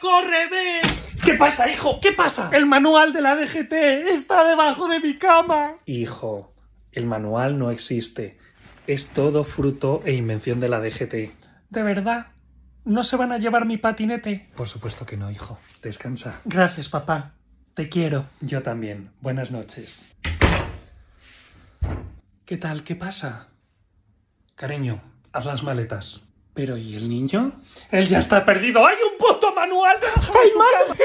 ¡Corre, ¿Qué pasa, hijo? ¿Qué pasa? El manual de la DGT está debajo de mi cama. Hijo, el manual no existe. Es todo fruto e invención de la DGT. ¿De verdad? ¿No se van a llevar mi patinete? Por supuesto que no, hijo. Descansa. Gracias, papá. Te quiero. Yo también. Buenas noches. ¿Qué tal? ¿Qué pasa? Cariño, haz las maletas. Pero ¿y el niño? Él ya está perdido. ¡Hay un puto manual! ¡Hay más!